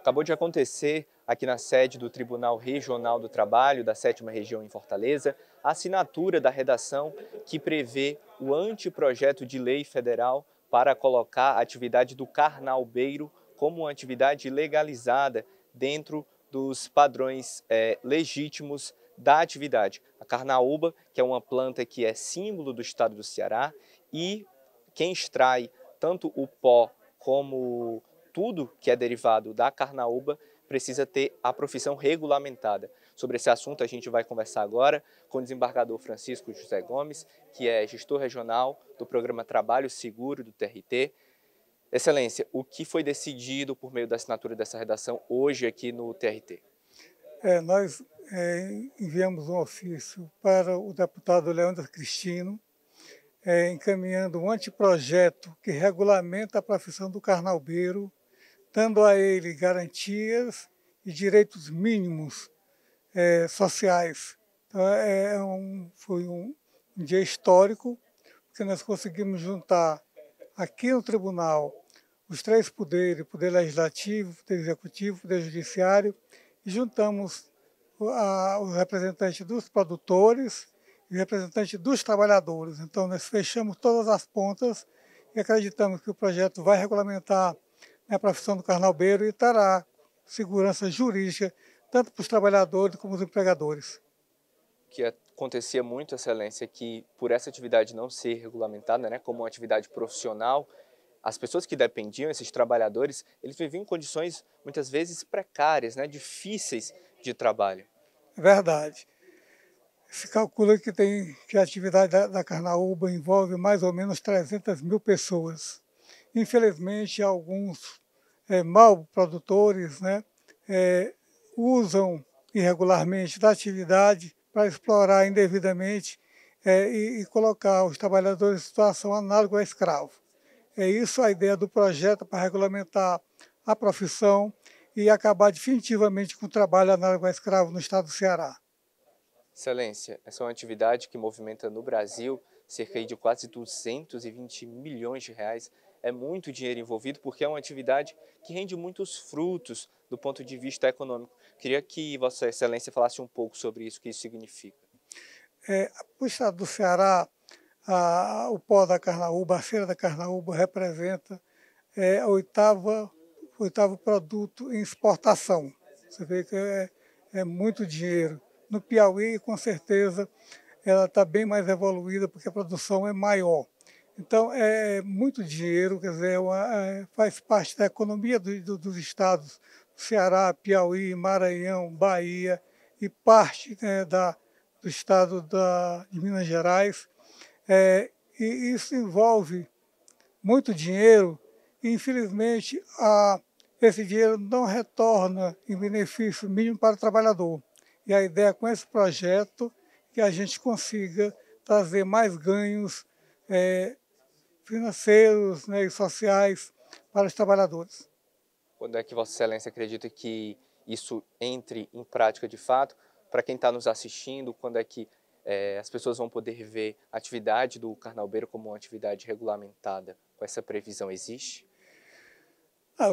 Acabou de acontecer aqui na sede do Tribunal Regional do Trabalho da 7 Região em Fortaleza a assinatura da redação que prevê o anteprojeto de lei federal para colocar a atividade do carnalbeiro como uma atividade legalizada dentro dos padrões é, legítimos da atividade. A carnaúba, que é uma planta que é símbolo do estado do Ceará, e quem extrai tanto o pó como tudo que é derivado da carnaúba precisa ter a profissão regulamentada. Sobre esse assunto a gente vai conversar agora com o desembargador Francisco José Gomes, que é gestor regional do programa Trabalho Seguro do TRT. Excelência, o que foi decidido por meio da assinatura dessa redação hoje aqui no TRT? É, nós é, enviamos um ofício para o deputado Leandro Cristino, é, encaminhando um anteprojeto que regulamenta a profissão do carnalbeiro dando a ele garantias e direitos mínimos é, sociais. Então, é, é um, foi um, um dia histórico, porque nós conseguimos juntar aqui no tribunal os três poderes, poder legislativo, poder executivo, poder judiciário, e juntamos os representantes dos produtores e representantes dos trabalhadores. Então, nós fechamos todas as pontas e acreditamos que o projeto vai regulamentar é a profissão do carnalbeiro e trará segurança jurídica tanto para os trabalhadores como os empregadores. Que acontecia muito, Excelência, que por essa atividade não ser regulamentada né, como uma atividade profissional, as pessoas que dependiam, esses trabalhadores, eles viviam em condições muitas vezes precárias, né, difíceis de trabalho. É verdade. Se calcula que, tem, que a atividade da, da Carnaúba envolve mais ou menos 300 mil pessoas. Infelizmente, alguns é, mal produtores né, é, usam irregularmente da atividade para explorar indevidamente é, e, e, colocar os trabalhadores em situação análoga a escravo. É isso a ideia do projeto para regulamentar a profissão e acabar definitivamente com o trabalho análogo a escravo no estado do Ceará. Excelência, essa é uma atividade que movimenta no Brasil cerca de quase 220 milhões de reais é muito dinheiro envolvido, porque é uma atividade que rende muitos frutos do ponto de vista econômico. Queria que Vossa Excelência falasse um pouco sobre isso, o que isso significa. É, o estado do Ceará, a, o pó da carnaúba, a feira da carnaúba representa é, a oitava, o oitavo produto em exportação. Você vê que é, é muito dinheiro. No Piauí, com certeza, ela está bem mais evoluída porque a produção é maior. Então, é, é muito dinheiro, quer dizer, é uma, é, faz parte da economia do, do, dos estados Ceará, Piauí, Maranhão, Bahia e parte né, da, do estado da, de Minas Gerais. É, e isso envolve muito dinheiro e, infelizmente, a, esse dinheiro não retorna em benefício mínimo para o trabalhador. E a ideia é com esse projeto é que a gente consiga trazer mais ganhos é, financeiros né, e sociais para os trabalhadores. Quando é que Vossa Excelência acredita que isso entre em prática de fato? Para quem está nos assistindo, quando é que é, as pessoas vão poder ver a atividade do carnalbeiro como uma atividade regulamentada? Com essa previsão existe? Ah,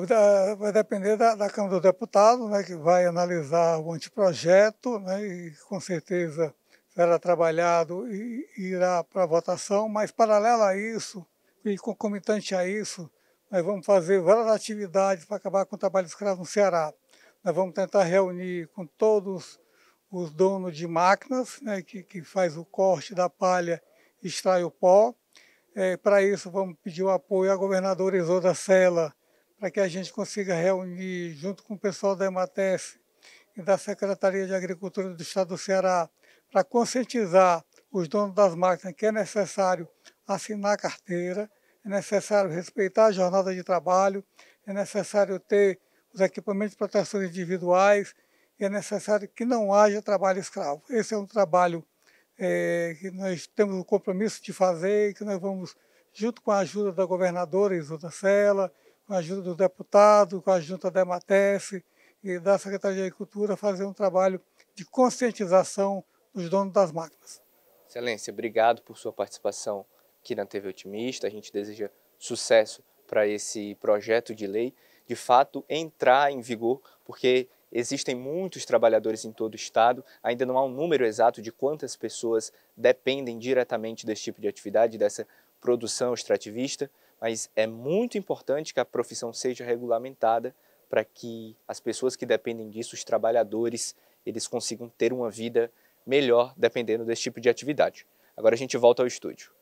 vai depender da, da, Câmara do Deputado, né, que vai analisar o anteprojeto né, e com certeza será trabalhado e irá para votação, mas paralelo a isso, e concomitante a isso, nós vamos fazer várias atividades para acabar com o trabalho escravo no Ceará. Nós vamos tentar reunir com todos os donos de máquinas, né, que, que faz o corte da palha e extrai o pó. É, para isso, vamos pedir o apoio à governadora Isoda Sela, para que a gente consiga reunir, junto com o pessoal da EMATES e da Secretaria de Agricultura do Estado do Ceará, para conscientizar os donos das máquinas que é necessário assinar a carteira, é necessário respeitar a jornada de trabalho, é necessário ter os equipamentos de proteção individuais e é necessário que não haja trabalho escravo. Esse é um trabalho é, que nós temos o compromisso de fazer, que nós vamos, junto com a ajuda da governadora Isilda Sela, com a ajuda do deputado, com a junta da EMATES e da Secretaria de Agricultura, fazer um trabalho de conscientização dos donos das máquinas. Excelência, obrigado por sua participação aqui na TV Otimista, a gente deseja sucesso para esse projeto de lei, de fato entrar em vigor, porque existem muitos trabalhadores em todo o estado, ainda não há um número exato de quantas pessoas dependem diretamente desse tipo de atividade, dessa produção extrativista, mas é muito importante que a profissão seja regulamentada para que as pessoas que dependem disso, os trabalhadores, eles consigam ter uma vida melhor dependendo desse tipo de atividade. Agora a gente volta ao estúdio.